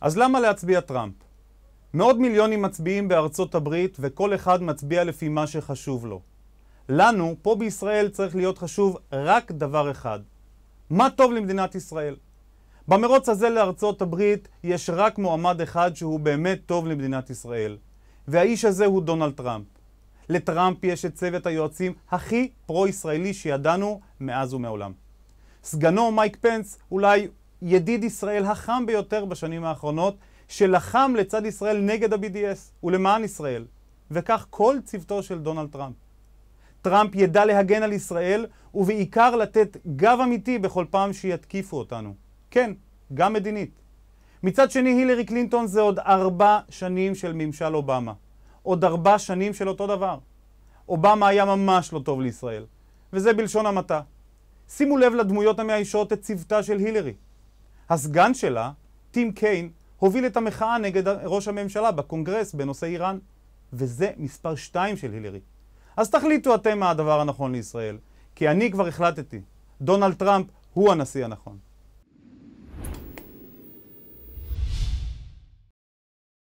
אז למה להצביע טראמפ? מאות מיליונים מצביעים בארצות הברית וכל אחד מצביע לפי מה שחשוב לו. לנו, פה בישראל, צריך להיות חשוב רק דבר אחד. מה טוב למדינת ישראל? במרוץ הזה לארצות הברית יש רק מועמד אחד שהוא באמת טוב למדינת ישראל, והאיש הזה הוא דונלד טראמפ. לטראמפ יש את צוות היועצים הכי פרו-ישראלי שידענו מאז ומעולם. סגנו מייק פנס אולי ידיד ישראל החם ביותר בשנים האחרונות, שלחם לצד ישראל נגד ה-BDS ולמען ישראל, וכך כל צוותו של דונלד טראמפ. טראמפ ידע להגן על ישראל, ובעיקר לתת גב אמיתי בכל פעם שיתקיפו אותנו. כן, גם מדינית. מצד שני, הילרי קלינטון זה עוד ארבע שנים של ממשל אובמה. עוד ארבע שנים של אותו דבר. אובמה היה ממש לא טוב לישראל, וזה בלשון המעטה. שימו לב לדמויות המאיישות את צוותה של הילרי. הסגן שלה, טים קיין, הוביל את המחאה נגד ראש הממשלה בקונגרס בנושא איראן, וזה מספר שתיים של הילרי. אז תחליטו אתם מה הדבר הנכון לישראל, כי אני כבר החלטתי, דונלד טראמפ הוא הנשיא הנכון.